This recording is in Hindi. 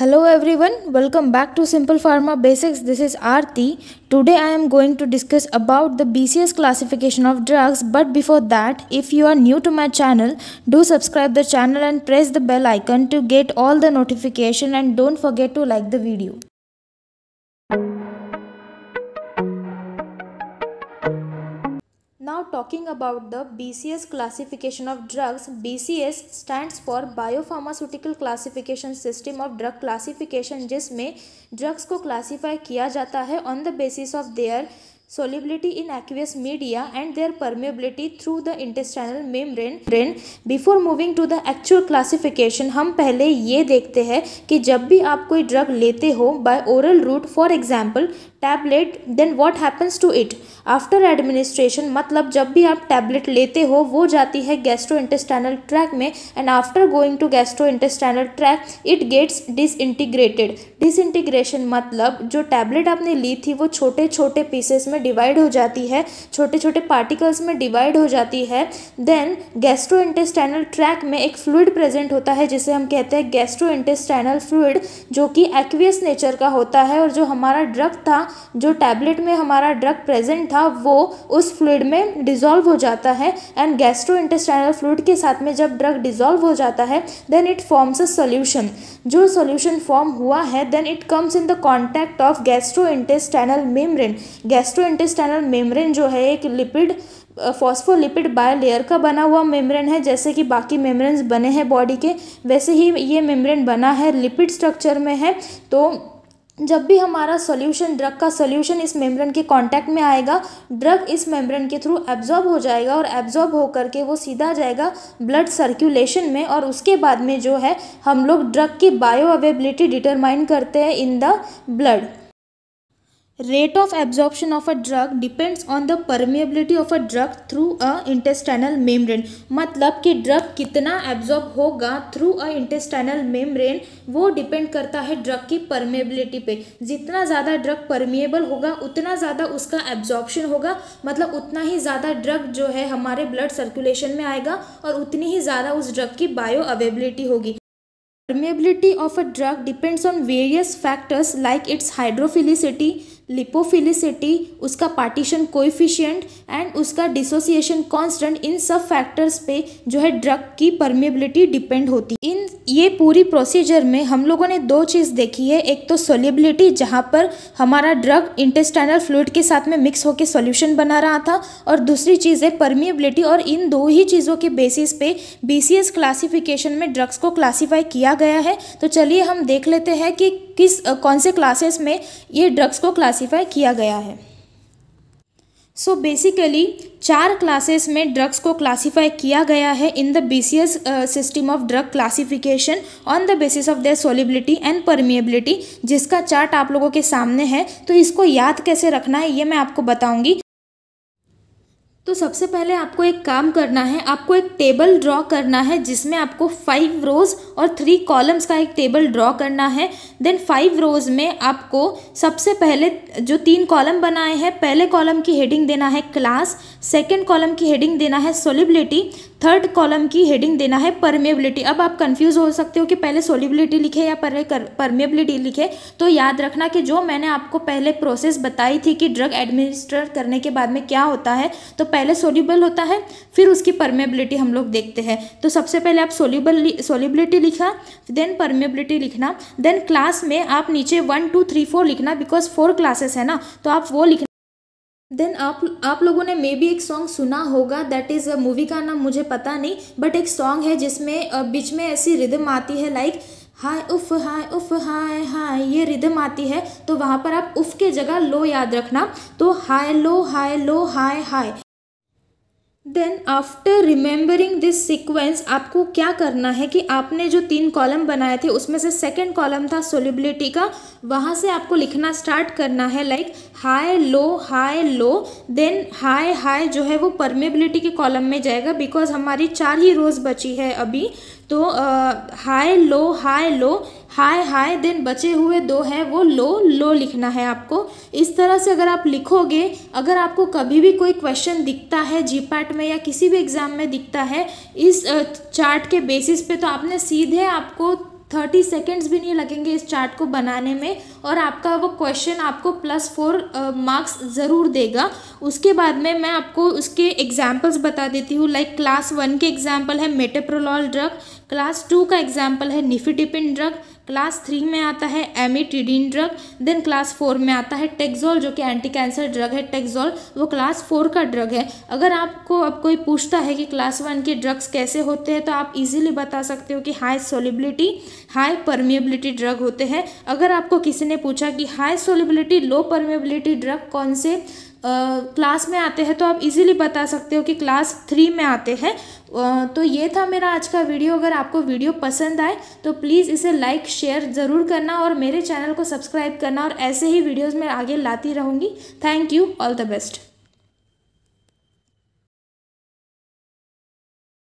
Hello everyone, welcome back to Simple Pharma Basics. This is Aarti. Today I am going to discuss about the BCS classification of drugs but before that, if you are new to my channel, do subscribe the channel and press the bell icon to get all the notification and don't forget to like the video. Now talking about the BCS classification of drugs, BCS stands for Biopharmaceutical Classification System of Drug Classification जिसमें ड्रग्स को क्लासीफाई किया जाता है on the basis of their solubility in aqueous media and their permeability through the intestinal membrane before moving to the actual classification हम पहले ये देखते हैं कि जब भी आप कोई ड्रग लेते हो by oral route for example tablet then what happens to it after administration मतलब जब भी आप टैबलेट लेते हो वो जाती है गैस्ट्रो इंटेस्टाइनल ट्रैक में and after going to gastrointestinal tract it gets disintegrated disintegration मतलब जो टैबलेट आपने ली थी वो छोटे छोटे पीसेस में डिवाइड हो जाती है छोटे छोटे पार्टिकल्स में डिवाइड हो जाती है देन गैस्ट्रो इंटेस्टाइनल ट्रैक में एक फ्लूड प्रेजेंट होता है जिसे हम कहते हैं गैस्ट्रो इंटेस्टाइनल फ्लूड जो कि एक्वियस नेचर का होता है और जो हमारा ड्रग था जो टैबलेट में हमारा ड्रग प्रेजेंट था वो उस फ्लूड में डिजोल्व हो जाता है एंड गैस्ट्रो इंटेस्टाइनल फ्लूड के साथ में जब ड्रग डिजोल्व हो जाता है then it forms a solution जो सोल्यूशन फॉर्म हुआ है then it comes in the contact of gastrointestinal membrane gastrointestinal membrane जो है एक लिपिड फॉस्फोलिपिड लेयर का बना हुआ मेम्ब्रेन है जैसे कि बाकी मेम्ब्रेन्स बने हैं बॉडी के वैसे ही ये मेम्ब्रेन बना है लिपिड स्ट्रक्चर में है तो जब भी हमारा सॉल्यूशन ड्रग का सॉल्यूशन इस मेम्ब्रेन के कांटेक्ट में आएगा ड्रग इस मेम्ब्रेन के थ्रू एब्जॉर्ब हो जाएगा और एब्जॉर्ब होकर के वो सीधा जाएगा ब्लड सर्कुलेशन में और उसके बाद में जो है हम लोग ड्रग की बायो अवेबिलिटी डिटरमाइन करते हैं in the blood rate of absorption of a drug depends on the permeability of a drug through a intestinal membrane मतलब कि ड्रग कितना एब्जॉर्ब होगा थ्रू अ इंटेस्टाइनल मेम्ब्रेन वो डिपेंड करता है ड्रग की परमेबिलिटी पे जितना ज़्यादा ड्रग परमिएबल होगा उतना ज़्यादा उसका एब्जॉर्प्शन होगा मतलब उतना ही ज़्यादा ड्रग जो है हमारे ब्लड सर्कुलेशन में आएगा और उतनी ही ज़्यादा उस ड्रग की बायो अवेबिलिटी होगी permeability of a drug depends on various factors like its hydrophilicity lipophilicity उसका पार्टीशन कोइफिशियंट एंड उसका डिसोसिएशन कांस्टेंट इन सब फैक्टर्स पे जो है ड्रग की परमेबिलिटी डिपेंड होती इन ये पूरी प्रोसीजर में हम लोगों ने दो चीज़ देखी है एक तो सोलिबिलिटी जहाँ पर हमारा ड्रग इंटेस्टाइनल फ्लूड के साथ में मिक्स होकर सोल्यूशन बना रहा था और दूसरी चीज़ है परमिएबिलिटी और इन दो ही चीज़ों के बेसिस पे बी क्लासिफिकेशन में ड्रग्स को क्लासीफाई किया गया है तो चलिए हम देख लेते हैं कि किस कौन से क्लासेस में ये ड्रग्स को क्लासीफाई किया गया है सो so बेसिकली चार क्लासेस में ड्रग्स को क्लासीफाई किया गया है in the B system of drug classification on the basis of their solubility and permeability जिसका चार्ट आप लोगों के सामने है तो इसको याद कैसे रखना है ये मैं आपको बताऊंगी तो सबसे पहले आपको एक काम करना है आपको एक टेबल ड्रॉ करना है जिसमें आपको फाइव रोज़ और थ्री कॉलम्स का एक टेबल ड्रॉ करना है देन फाइव रोज़ में आपको सबसे पहले जो तीन कॉलम बनाए हैं पहले कॉलम की हेडिंग देना है क्लास सेकंड कॉलम की हेडिंग देना है सोलिबिलिटी थर्ड कॉलम की हेडिंग देना है परमेबिलिटी अब आप कंफ्यूज हो सकते हो कि पहले सोलिबिलिटी लिखे या परमेबिलिटी लिखे तो याद रखना कि जो मैंने आपको पहले प्रोसेस बताई थी कि ड्रग एडमिनिस्टर करने के बाद में क्या होता है तो पहले सोल्यूबल होता है फिर उसकी परमेबिलिटी हम लोग देखते हैं तो सबसे पहले आप सोल्यूबल सोल्यूबिलिटी लिखा देन परमेबिलिटी लिखना देन क्लास में आप नीचे वन टू थ्री फोर लिखना बिकॉज फोर क्लासेस है ना तो आप वो लिखना देन आप आप लोगों ने मे बी एक सॉन्ग सुना होगा दैट इज़ मूवी का नाम मुझे पता नहीं बट एक सॉन्ग है जिसमें बीच में ऐसी रिदम आती है लाइक हाय उफ हाय उफ हाय हाय ये रिदम आती है तो वहाँ पर आप उफ के जगह लो याद रखना तो high low high low high high then after remembering this sequence आपको क्या करना है कि आपने जो तीन कॉलम बनाए थे उसमें से सेकेंड कॉलम था सोलिबिलिटी का वहाँ से आपको लिखना स्टार्ट करना है like high low high low then high high जो है वो परमेबिलिटी के कॉलम में जाएगा बिकॉज हमारी चार ही रोज़ बची है अभी तो high low high low high high then बचे हुए दो हैं वो लो लो लिखना है आपको इस तरह से अगर आप लिखोगे अगर आपको कभी भी कोई क्वेश्चन दिखता है जी में या किसी भी एग्ज़ाम में दिखता है इस चार्ट के बेसिस पे तो आपने सीधे आपको थर्टी सेकेंड्स भी नहीं लगेंगे इस चार्ट को बनाने में और आपका वो क्वेश्चन आपको प्लस फोर मार्क्स ज़रूर देगा उसके बाद में मैं आपको उसके एग्जाम्पल्स बता देती हूँ लाइक क्लास वन के एग्जाम्पल है मेटेप्रोलॉल ड्रग क्लास टू का एग्जाम्पल है निफिडिपिन ड्रग क्लास थ्री में आता है cimetidine drug then class four में आता है टेक्सोल जो कि एंटी कैंसर ड्रग है टेक्सोल वो क्लास फोर का ड्रग है अगर आपको अब कोई पूछता है कि क्लास वन के ड्रग्स कैसे होते हैं तो आप इजीली बता सकते हो कि high solubility high permeability drug होते हैं अगर आपको किसी ने पूछा कि high solubility low permeability drug कौन से क्लास में आते हैं तो आप इजीली बता सकते हो कि क्लास थ्री में आते हैं तो ये था मेरा आज का वीडियो अगर आपको वीडियो पसंद आए तो प्लीज़ इसे लाइक शेयर ज़रूर करना और मेरे चैनल को सब्सक्राइब करना और ऐसे ही वीडियोज़ में आगे लाती रहूँगी thank you all the best